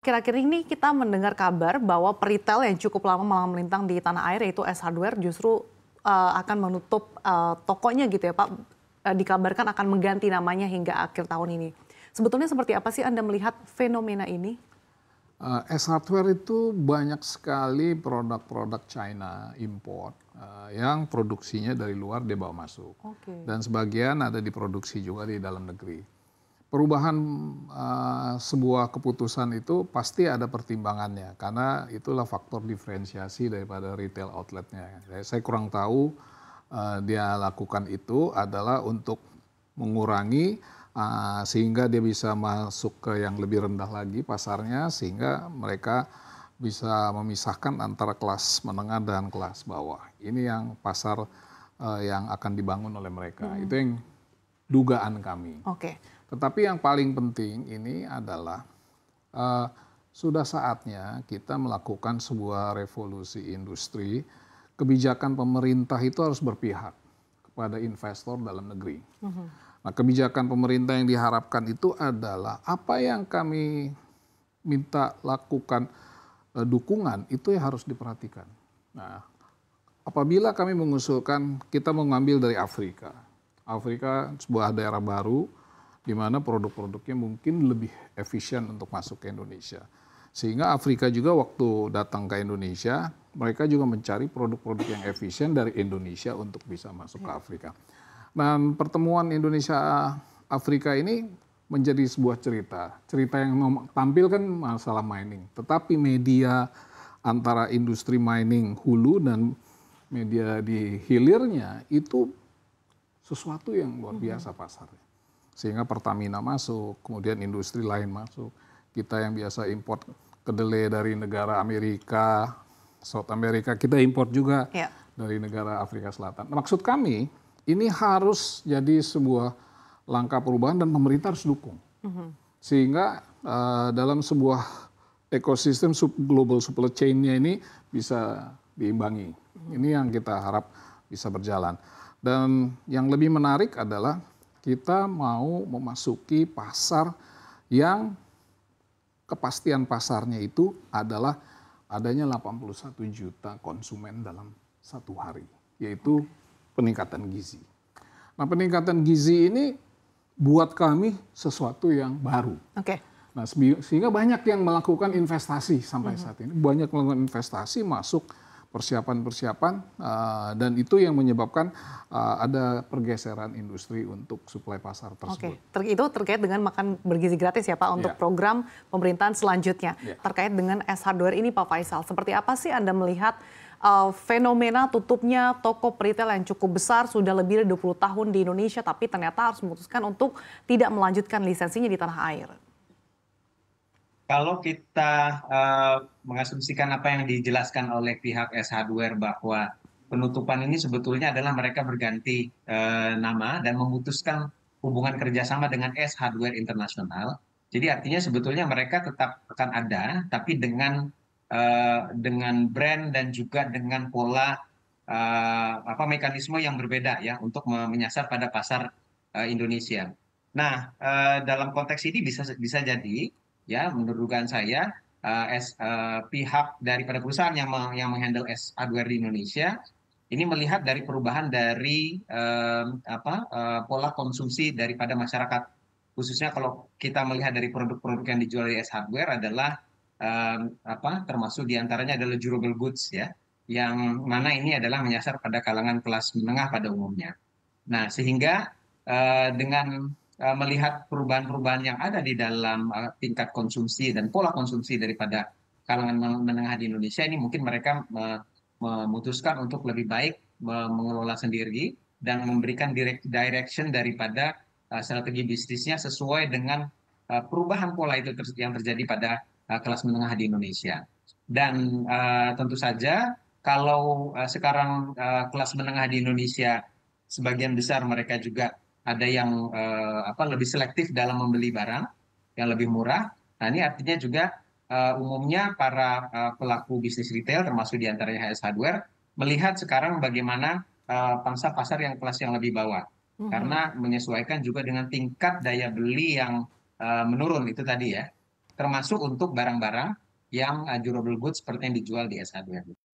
Kira-kira ini kita mendengar kabar bahwa peritel yang cukup lama malah melintang di tanah air yaitu S Hardware justru uh, akan menutup uh, tokonya gitu ya Pak. Uh, dikabarkan akan mengganti namanya hingga akhir tahun ini. Sebetulnya seperti apa sih Anda melihat fenomena ini? Uh, S Hardware itu banyak sekali produk-produk China import uh, yang produksinya dari luar dia bawa masuk. Okay. Dan sebagian ada diproduksi juga di dalam negeri perubahan uh, sebuah keputusan itu pasti ada pertimbangannya karena itulah faktor diferensiasi daripada retail outletnya. Saya, kurang tahu uh, dia lakukan itu adalah untuk mengurangi uh, sehingga dia bisa masuk ke yang lebih rendah lagi pasarnya sehingga mereka bisa memisahkan antara kelas menengah dan kelas bawah. Ini yang pasar uh, yang akan dibangun oleh mereka. Hmm. Itu yang dugaan kami. Oke. Okay. Tetapi yang paling penting ini adalah uh, sudah saatnya kita melakukan sebuah revolusi industri. Kebijakan pemerintah itu harus berpihak kepada investor dalam negeri. Mm-hmm. Nah, kebijakan pemerintah yang diharapkan itu adalah apa yang kami minta lakukan uh, dukungan itu yang harus diperhatikan. Nah, apabila kami mengusulkan kita mengambil dari Afrika, Afrika sebuah daerah baru di mana produk-produknya mungkin lebih efisien untuk masuk ke Indonesia. Sehingga Afrika juga waktu datang ke Indonesia, mereka juga mencari produk-produk yang efisien dari Indonesia untuk bisa masuk ke ya. Afrika. Dan pertemuan Indonesia Afrika ini menjadi sebuah cerita. Cerita yang kan masalah mining, tetapi media antara industri mining hulu dan media di hilirnya itu sesuatu yang luar hmm. biasa pasarnya sehingga Pertamina masuk, kemudian industri lain masuk. Kita yang biasa import kedelai dari negara Amerika, South America, kita import juga ya. dari negara Afrika Selatan. maksud kami ini harus jadi sebuah langkah perubahan dan pemerintah harus dukung. Uh mhm. -huh. Sehingga uh, dalam sebuah ekosistem sub global supply chain-nya ini bisa diimbangi. Uh mhm. -huh. Ini yang kita harap bisa berjalan. Dan yang lebih menarik adalah kita mau memasuki pasar yang kepastian pasarnya itu adalah adanya 81 juta konsumen dalam satu hari, yaitu peningkatan gizi. Nah, peningkatan gizi ini buat kami sesuatu yang baru. Oke. Okay. Nah, sehingga banyak yang melakukan investasi sampai mm -hmm. saat ini. Banyak melakukan investasi masuk persiapan-persiapan uh, dan itu yang menyebabkan uh, ada pergeseran industri untuk suplai pasar tersebut. Oke, okay. itu terkait dengan makan bergizi gratis ya Pak iya. untuk yeah. program pemerintahan selanjutnya yeah. terkait dengan S hardware ini Pak Faisal. Seperti apa sih Anda melihat uh, fenomena tutupnya toko retail yang cukup besar sudah lebih dari 20 tahun di Indonesia tapi ternyata harus memutuskan untuk tidak melanjutkan lisensinya di tanah air? kalau kita uh, mengasumsikan apa yang dijelaskan oleh pihak S Hardware bahwa penutupan ini sebetulnya adalah mereka berganti uh, nama dan memutuskan hubungan kerjasama dengan S Hardware Internasional. Jadi artinya sebetulnya mereka tetap akan ada, tapi dengan uh, dengan brand dan juga dengan pola uh, apa mekanisme yang berbeda ya untuk menyasar pada pasar uh, Indonesia. Nah uh, dalam konteks ini bisa bisa jadi ya menurut dugaan saya uh, eh, as, uh, eh, pihak daripada perusahaan yang meng, yang menghandle S hardware di Indonesia ini melihat dari perubahan dari uh, apa uh, pola konsumsi daripada masyarakat khususnya kalau kita melihat dari produk-produk yang dijual di S hardware adalah um, apa termasuk diantaranya adalah durable goods ya yang mana ini adalah menyasar pada kalangan kelas menengah pada umumnya. Nah sehingga uh, dengan Eh, melihat perubahan-perubahan yang ada di dalam eh, tingkat konsumsi dan pola konsumsi daripada kalangan menengah di Indonesia ini mungkin mereka eh, memutuskan untuk lebih baik mengelola sendiri dan memberikan direction daripada strategi bisnisnya sesuai dengan perubahan pola itu yang terjadi pada kelas menengah di Indonesia. Dan tentu saja kalau sekarang kelas menengah di Indonesia sebagian besar mereka juga ada yang uh, apa lebih selektif dalam membeli barang yang lebih murah. Nah ini artinya juga uh, umumnya para uh, pelaku bisnis retail termasuk diantaranya HS Hardware melihat sekarang bagaimana uh, pangsa pasar yang kelas yang lebih bawah mm -hmm. karena menyesuaikan juga dengan tingkat daya beli yang uh, menurun itu tadi ya termasuk untuk barang-barang yang uh, durable goods seperti yang dijual di HS Hardware.